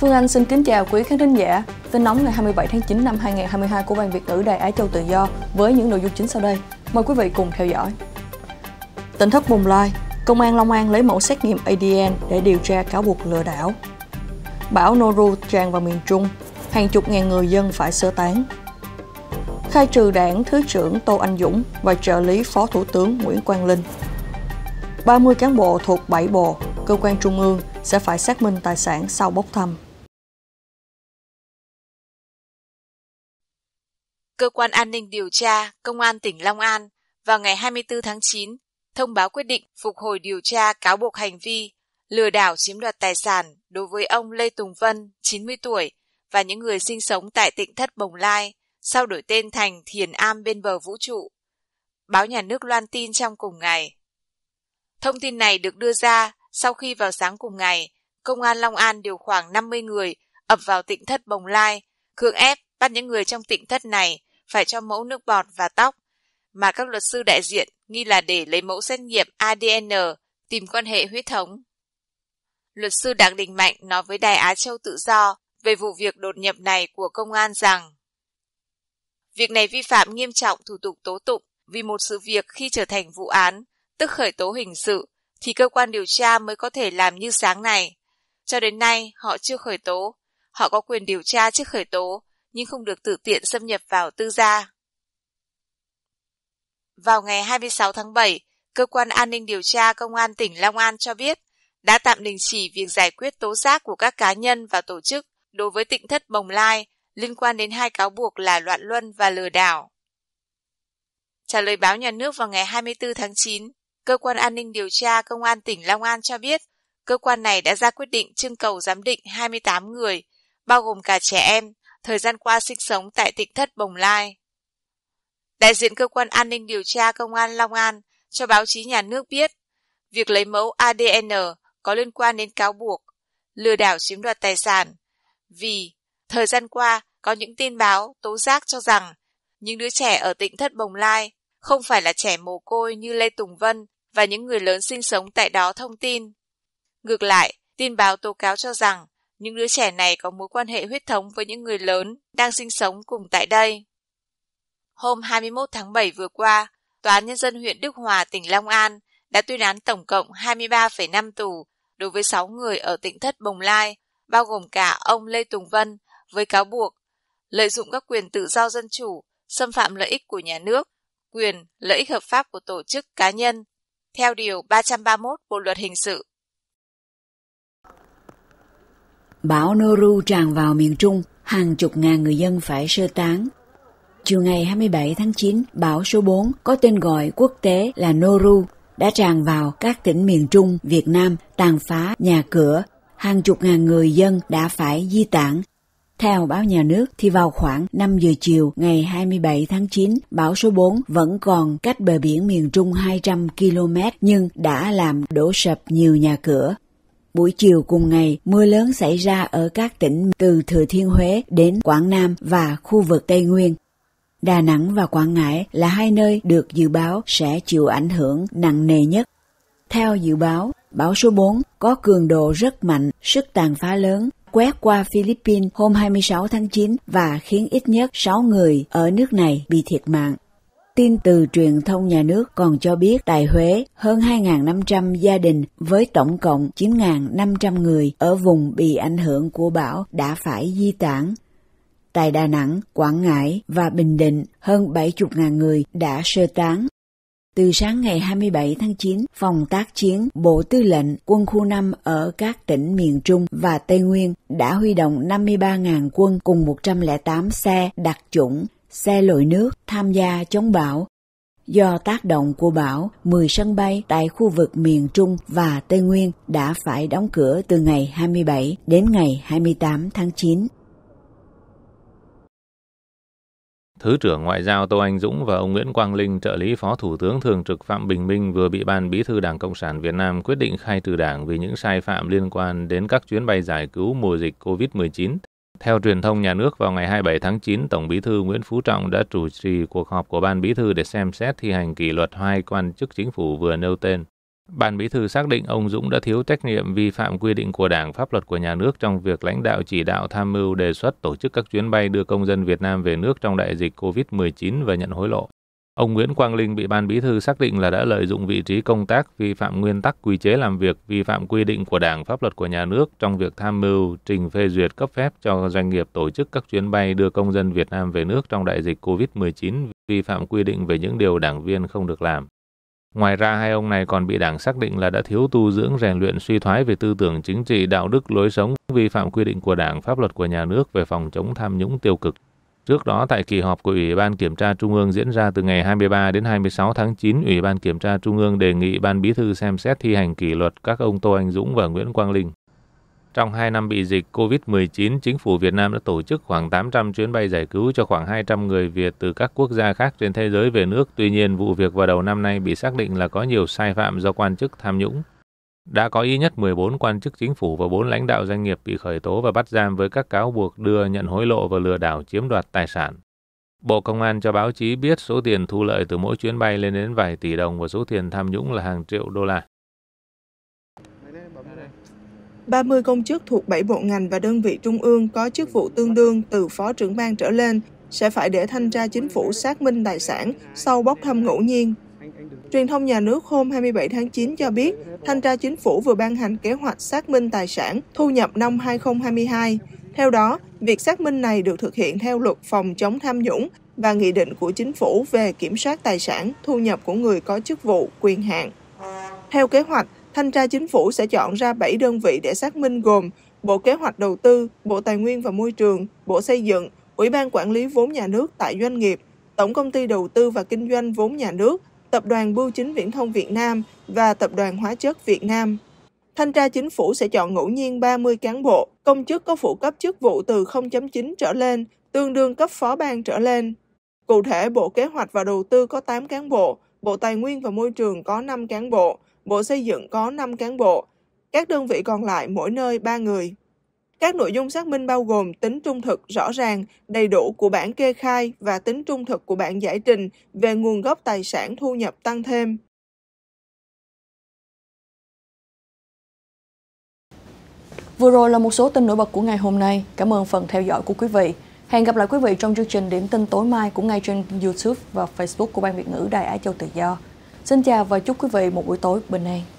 Phương Anh xin kính chào quý khán thính giả. Tin nóng ngày 27 tháng 9 năm 2022 của Ban Việt ngữ Đài Á Châu Tự Do với những nội dung chính sau đây. Mời quý vị cùng theo dõi. Tỉnh thất Bồng Lai, Công an Long An lấy mẫu xét nghiệm ADN để điều tra cáo buộc lừa đảo. Bão Noru tràn vào miền Trung, hàng chục ngàn người dân phải sơ tán. Khai trừ đảng Thứ trưởng Tô Anh Dũng và trợ lý Phó Thủ tướng Nguyễn Quang Linh. 30 cán bộ thuộc 7 bộ, cơ quan trung ương sẽ phải xác minh tài sản sau bốc thăm. Cơ quan an ninh điều tra Công an tỉnh Long An vào ngày 24 tháng 9 thông báo quyết định phục hồi điều tra cáo buộc hành vi lừa đảo chiếm đoạt tài sản đối với ông Lê Tùng Vân, 90 tuổi, và những người sinh sống tại tỉnh Thất Bồng Lai, sau đổi tên thành Thiền Am bên bờ vũ trụ. Báo nhà nước loan tin trong cùng ngày. Thông tin này được đưa ra sau khi vào sáng cùng ngày, Công an Long An điều khoảng 50 người ập vào tỉnh Thất Bồng Lai, cưỡng ép bắt những người trong tỉnh Thất này phải cho mẫu nước bọt và tóc, mà các luật sư đại diện nghi là để lấy mẫu xét nghiệm ADN tìm quan hệ huyết thống. Luật sư Đặng Đình Mạnh nói với Đài Á Châu Tự Do về vụ việc đột nhập này của công an rằng Việc này vi phạm nghiêm trọng thủ tục tố tụng vì một sự việc khi trở thành vụ án, tức khởi tố hình sự, thì cơ quan điều tra mới có thể làm như sáng này. Cho đến nay, họ chưa khởi tố. Họ có quyền điều tra trước khởi tố nhưng không được tự tiện xâm nhập vào tư gia. Vào ngày 26 tháng 7, Cơ quan An ninh Điều tra Công an tỉnh Long An cho biết đã tạm đình chỉ việc giải quyết tố giác của các cá nhân và tổ chức đối với tịnh thất Bồng Lai liên quan đến hai cáo buộc là loạn luân và lừa đảo. Trả lời báo nhà nước vào ngày 24 tháng 9, Cơ quan An ninh Điều tra Công an tỉnh Long An cho biết cơ quan này đã ra quyết định trưng cầu giám định 28 người, bao gồm cả trẻ em, thời gian qua sinh sống tại tỉnh thất Bồng Lai. Đại diện cơ quan an ninh điều tra công an Long An cho báo chí nhà nước biết, việc lấy mẫu ADN có liên quan đến cáo buộc lừa đảo chiếm đoạt tài sản vì thời gian qua có những tin báo tố giác cho rằng những đứa trẻ ở tỉnh Thất Bồng Lai không phải là trẻ mồ côi như Lê Tùng Vân và những người lớn sinh sống tại đó thông tin. Ngược lại, tin báo tố cáo cho rằng những đứa trẻ này có mối quan hệ huyết thống với những người lớn đang sinh sống cùng tại đây. Hôm 21 tháng 7 vừa qua, Tòa án Nhân dân huyện Đức Hòa, tỉnh Long An đã tuyên án tổng cộng 23,5 tù đối với 6 người ở tỉnh Thất Bồng Lai, bao gồm cả ông Lê Tùng Vân với cáo buộc lợi dụng các quyền tự do dân chủ, xâm phạm lợi ích của nhà nước, quyền, lợi ích hợp pháp của tổ chức cá nhân, theo Điều 331 Bộ Luật Hình sự Bão Noru tràn vào miền Trung, hàng chục ngàn người dân phải sơ tán. Chiều ngày 27 tháng 9, bão số 4 có tên gọi quốc tế là Noru đã tràn vào các tỉnh miền Trung, Việt Nam, tàn phá nhà cửa. Hàng chục ngàn người dân đã phải di tản. Theo báo nhà nước thì vào khoảng 5 giờ chiều ngày 27 tháng 9, bão số 4 vẫn còn cách bờ biển miền Trung 200 km nhưng đã làm đổ sập nhiều nhà cửa, Buổi chiều cùng ngày, mưa lớn xảy ra ở các tỉnh từ Thừa Thiên Huế đến Quảng Nam và khu vực Tây Nguyên. Đà Nẵng và Quảng Ngãi là hai nơi được dự báo sẽ chịu ảnh hưởng nặng nề nhất. Theo dự báo, bão số 4 có cường độ rất mạnh, sức tàn phá lớn, quét qua Philippines hôm 26 tháng 9 và khiến ít nhất 6 người ở nước này bị thiệt mạng. Tin từ truyền thông nhà nước còn cho biết tại Huế, hơn 2.500 gia đình với tổng cộng 9.500 người ở vùng bị ảnh hưởng của bão đã phải di tản. Tại Đà Nẵng, Quảng Ngãi và Bình Định, hơn 70.000 người đã sơ tán. Từ sáng ngày 27 tháng 9, Phòng tác chiến Bộ Tư lệnh Quân khu 5 ở các tỉnh miền Trung và Tây Nguyên đã huy động 53.000 quân cùng 108 xe đặc chủng xe lội nước tham gia chống bão. Do tác động của bão, 10 sân bay tại khu vực miền Trung và Tây Nguyên đã phải đóng cửa từ ngày 27 đến ngày 28 tháng 9. Thứ trưởng Ngoại giao Tô Anh Dũng và ông Nguyễn Quang Linh, trợ lý Phó Thủ tướng Thường trực Phạm Bình Minh vừa bị Ban Bí thư Đảng Cộng sản Việt Nam quyết định khai trừ đảng vì những sai phạm liên quan đến các chuyến bay giải cứu mùa dịch COVID-19 theo truyền thông nhà nước, vào ngày 27 tháng 9, Tổng Bí thư Nguyễn Phú Trọng đã chủ trì cuộc họp của Ban Bí thư để xem xét thi hành kỷ luật hai quan chức chính phủ vừa nêu tên. Ban Bí thư xác định ông Dũng đã thiếu trách nhiệm vi phạm quy định của Đảng, pháp luật của nhà nước trong việc lãnh đạo chỉ đạo tham mưu đề xuất tổ chức các chuyến bay đưa công dân Việt Nam về nước trong đại dịch COVID-19 và nhận hối lộ. Ông Nguyễn Quang Linh bị ban bí thư xác định là đã lợi dụng vị trí công tác vi phạm nguyên tắc quy chế làm việc, vi phạm quy định của Đảng, pháp luật của nhà nước trong việc tham mưu trình phê duyệt cấp phép cho doanh nghiệp tổ chức các chuyến bay đưa công dân Việt Nam về nước trong đại dịch COVID-19, vi phạm quy định về những điều đảng viên không được làm. Ngoài ra hai ông này còn bị Đảng xác định là đã thiếu tu dưỡng rèn luyện suy thoái về tư tưởng chính trị, đạo đức, lối sống, vi phạm quy định của Đảng, pháp luật của nhà nước về phòng chống tham nhũng tiêu cực. Trước đó, tại kỳ họp của Ủy ban Kiểm tra Trung ương diễn ra từ ngày 23 đến 26 tháng 9, Ủy ban Kiểm tra Trung ương đề nghị Ban Bí thư xem xét thi hành kỷ luật các ông Tô Anh Dũng và Nguyễn Quang Linh. Trong 2 năm bị dịch COVID-19, chính phủ Việt Nam đã tổ chức khoảng 800 chuyến bay giải cứu cho khoảng 200 người Việt từ các quốc gia khác trên thế giới về nước. Tuy nhiên, vụ việc vào đầu năm nay bị xác định là có nhiều sai phạm do quan chức tham nhũng đã có ít nhất 14 quan chức chính phủ và 4 lãnh đạo doanh nghiệp bị khởi tố và bắt giam với các cáo buộc đưa nhận hối lộ và lừa đảo chiếm đoạt tài sản. Bộ Công an cho báo chí biết số tiền thu lợi từ mỗi chuyến bay lên đến vài tỷ đồng và số tiền tham nhũng là hàng triệu đô la. 30 công chức thuộc 7 bộ ngành và đơn vị trung ương có chức vụ tương đương từ phó trưởng ban trở lên sẽ phải để thanh tra chính phủ xác minh tài sản sau bốc thăm ngẫu nhiên Truyền thông nhà nước hôm 27 tháng 9 cho biết, Thanh tra Chính phủ vừa ban hành kế hoạch xác minh tài sản thu nhập năm 2022. Theo đó, việc xác minh này được thực hiện theo luật phòng chống tham nhũng và nghị định của chính phủ về kiểm soát tài sản, thu nhập của người có chức vụ, quyền hạn. Theo kế hoạch, Thanh tra Chính phủ sẽ chọn ra 7 đơn vị để xác minh gồm Bộ Kế hoạch Đầu tư, Bộ Tài nguyên và Môi trường, Bộ Xây dựng, Ủy ban Quản lý vốn nhà nước tại doanh nghiệp, Tổng công ty Đầu tư và Kinh doanh vốn nhà nước Tập đoàn Bưu chính Viễn thông Việt Nam và Tập đoàn Hóa chất Việt Nam. Thanh tra chính phủ sẽ chọn ngẫu nhiên 30 cán bộ, công chức có phụ cấp chức vụ từ 0.9 trở lên, tương đương cấp phó ban trở lên. Cụ thể, Bộ Kế hoạch và Đầu tư có 8 cán bộ, Bộ Tài nguyên và Môi trường có 5 cán bộ, Bộ Xây dựng có 5 cán bộ. Các đơn vị còn lại mỗi nơi 3 người. Các nội dung xác minh bao gồm tính trung thực rõ ràng, đầy đủ của bản kê khai và tính trung thực của bản giải trình về nguồn gốc tài sản thu nhập tăng thêm. Vừa rồi là một số tin nổi bật của ngày hôm nay. Cảm ơn phần theo dõi của quý vị. Hẹn gặp lại quý vị trong chương trình Điểm tin tối mai cũng ngay trên YouTube và Facebook của Ban Việt ngữ Đài Á Châu Tự Do. Xin chào và chúc quý vị một buổi tối bình an.